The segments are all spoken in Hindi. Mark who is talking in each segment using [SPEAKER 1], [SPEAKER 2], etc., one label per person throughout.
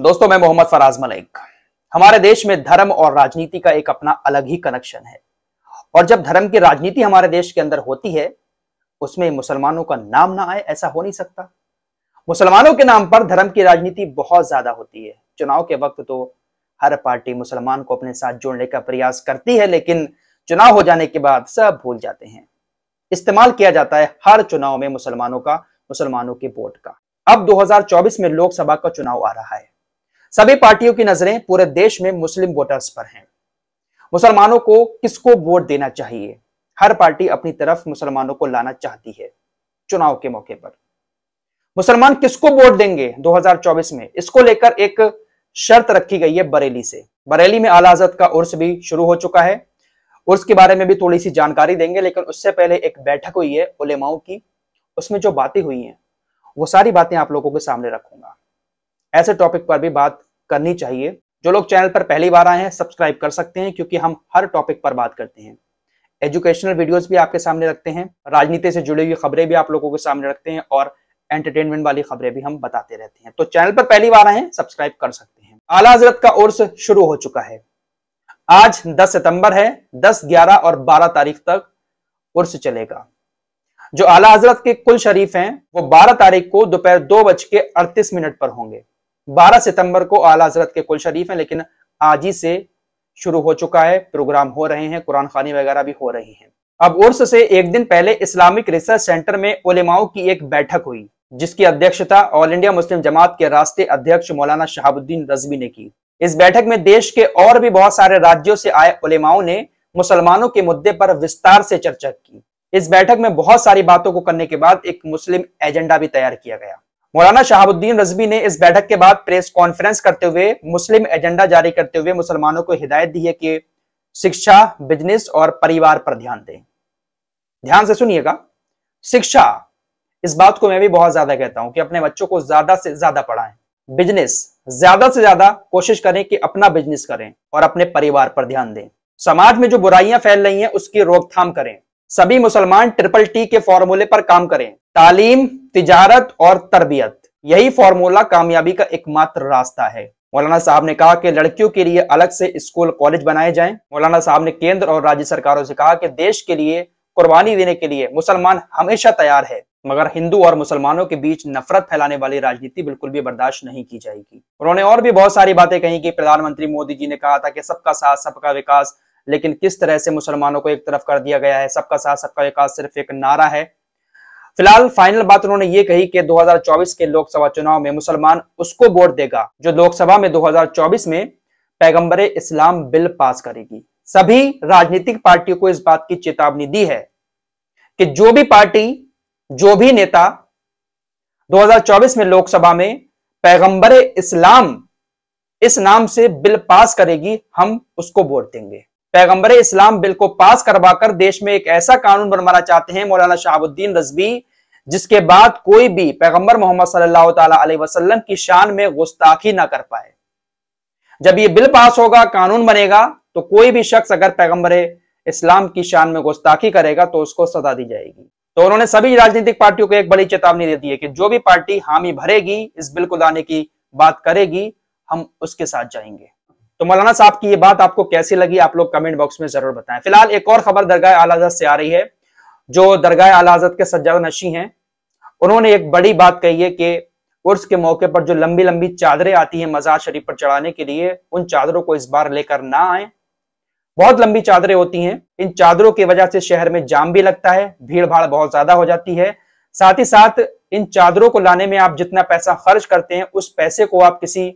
[SPEAKER 1] दोस्तों मैं मोहम्मद फराज मलिक हमारे देश में धर्म और राजनीति का एक अपना अलग ही कनेक्शन है और जब धर्म की राजनीति हमारे देश के अंदर होती है उसमें मुसलमानों का नाम ना आए ऐसा हो नहीं सकता मुसलमानों के नाम पर धर्म की राजनीति बहुत ज्यादा होती है चुनाव के वक्त तो हर पार्टी मुसलमान को अपने साथ जोड़ने का प्रयास करती है लेकिन चुनाव हो जाने के बाद सब भूल जाते हैं इस्तेमाल किया जाता है हर चुनाव में मुसलमानों का मुसलमानों के वोट का अब 2024 में लोकसभा का चुनाव आ रहा है सभी पार्टियों की नजरें पूरे देश में मुस्लिम वोटर्स पर हैं मुसलमानों को किसको वोट देना चाहिए हर पार्टी अपनी तरफ मुसलमानों को लाना चाहती है चुनाव के मौके पर मुसलमान किसको वोट देंगे 2024 में इसको लेकर एक शर्त रखी गई है बरेली से बरेली में आला का उर्स भी शुरू हो चुका है उर्स के बारे में भी थोड़ी सी जानकारी देंगे लेकिन उससे पहले एक बैठक हुई है उलेमाओं की उसमें जो बातें हुई हैं वो सारी बातें आप लोगों के सामने रखूंगा ऐसे टॉपिक पर भी बात करनी चाहिए जो लोग चैनल पर पहली बार आए हैं सब्सक्राइब कर सकते हैं क्योंकि हम हर टॉपिक पर बात करते हैं एजुकेशनल वीडियोस भी आपके सामने रखते हैं राजनीति से जुड़ी हुई खबरें भी आप लोगों के सामने रखते हैं और एंटरटेनमेंट वाली खबरें भी हम बताते रहते हैं तो चैनल पर पहली बार आए हैं सब्सक्राइब कर सकते हैं आला हजरत का उर्स शुरू हो चुका है आज 10 सितंबर है 10, 11 और 12 तारीख तक उर्स चलेगा जो आला हजरत के कुल शरीफ हैं वो 12 तारीख को दोपहर दो बज के अड़तीस मिनट पर होंगे 12 सितंबर को आला हजरत के कुल शरीफ हैं लेकिन आज ही से शुरू हो चुका है प्रोग्राम हो रहे हैं कुरान खानी वगैरह भी हो रही हैं अब उर्स से एक दिन पहले इस्लामिक रिसर्च सेंटर में उलेमाओं की एक बैठक हुई जिसकी अध्यक्षता ऑल इंडिया मुस्लिम जमात के रास्ते अध्यक्ष मौलाना शहाबुद्दीन रजवी ने की इस बैठक में देश के और भी बहुत सारे राज्यों से आए उलेमाओं ने मुसलमानों के मुद्दे पर विस्तार से चर्चा की इस बैठक में बहुत सारी बातों को करने के बाद एक मुस्लिम एजेंडा भी तैयार किया गया मौलाना शहाबुद्दीन रजवी ने इस बैठक के बाद प्रेस कॉन्फ्रेंस करते हुए मुस्लिम एजेंडा जारी करते हुए मुसलमानों को हिदायत दी है कि शिक्षा बिजनेस और परिवार पर ध्यान दें ध्यान से सुनिएगा शिक्षा इस बात को मैं भी बहुत ज्यादा कहता हूं कि अपने बच्चों को ज्यादा से ज्यादा पढ़ाएं बिजनेस ज्यादा से ज्यादा कोशिश करें कि अपना बिजनेस करें और अपने परिवार पर ध्यान दें समाज में जो बुराइयां फैल रही हैं उसकी रोकथाम करें सभी मुसलमान ट्रिपल टी के फॉर्मूले पर काम करें तालीम तिजारत और तरबियत यही फॉर्मूला कामयाबी का एकमात्र रास्ता है मौलाना साहब ने कहा कि लड़कियों के लिए अलग से स्कूल कॉलेज बनाए जाएं। मौलाना साहब ने केंद्र और राज्य सरकारों से कहा कि देश के लिए कुर्बानी देने के लिए मुसलमान हमेशा तैयार है मगर हिंदू और मुसलमानों के बीच नफरत फैलाने वाली राजनीति बिल्कुल भी बर्दाश्त नहीं की जाएगी उन्होंने और भी बहुत सारी बातें कही कि प्रधानमंत्री मोदी जी ने कहा था कि सबका साथ सबका विकास लेकिन किस तरह से मुसलमानों को एक तरफ कर दिया गया है सबका साथ सबका विकास सिर्फ एक नारा है फिलहाल फाइनल बात उन्होंने ये कही कि 2024 के लोकसभा चुनाव में मुसलमान उसको वोट देगा जो लोकसभा में 2024 में पैगंबर इस्लाम बिल पास करेगी सभी राजनीतिक पार्टियों को इस बात की चेतावनी दी है कि जो भी पार्टी जो भी नेता 2024 में लोकसभा में पैगंबर इस्लाम इस नाम से बिल पास करेगी हम उसको वोट देंगे पैगंबर इस्लाम बिल को पास करवाकर देश में एक ऐसा कानून बनवाना चाहते हैं मौलाना शाहबुद्दीन रजबी जिसके बाद कोई भी पैगंबर मोहम्मद सल्लल्लाहु अलैहि वसल्लम की शान में गुस्ताखी ना कर पाए जब ये बिल पास होगा कानून बनेगा तो कोई भी शख्स अगर पैगंबर इस्लाम की शान में गुस्ताखी करेगा तो उसको सजा दी जाएगी तो उन्होंने सभी राजनीतिक पार्टियों को एक बड़ी चेतावनी दे दी है कि जो भी पार्टी हामी भरेगी इस बिल को लाने की बात करेगी हम उसके साथ जाएंगे तो मौलाना साहब की ये बात आपको कैसी लगी आप लोग कमेंट बॉक्स में जरूर बताएं फिलहाल एक और खबर दरगाह आला हजरत से आ रही है जो दरगाह आला हजरत के सज्जा नशी हैं उन्होंने एक बड़ी बात कही है कि उर्स के मौके पर जो लंबी लंबी चादरें आती हैं मजार शरीफ पर चढ़ाने के लिए उन चादरों को इस बार लेकर ना आए बहुत लंबी चादरें होती हैं इन चादरों की वजह से शहर में जाम भी लगता है भीड़ भाड़ बहुत ज्यादा हो जाती है साथ ही साथ इन चादरों को लाने में आप जितना पैसा खर्च करते हैं उस पैसे को आप किसी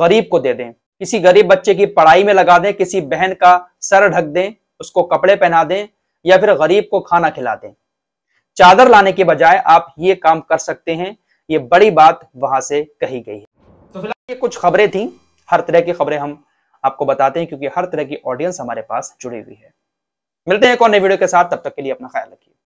[SPEAKER 1] गरीब को दे दें किसी गरीब बच्चे की पढ़ाई में लगा दें किसी बहन का सर ढक दें उसको कपड़े पहना दें या फिर गरीब को खाना खिला दें चादर लाने के बजाय आप ये काम कर सकते हैं ये बड़ी बात वहां से कही गई है तो फिलहाल ये कुछ खबरें थी हर तरह की खबरें हम आपको बताते हैं क्योंकि हर तरह की ऑडियंस हमारे पास जुड़ी हुई है मिलते हैं एक और नए वीडियो के साथ तब तक के लिए अपना ख्याल रखिए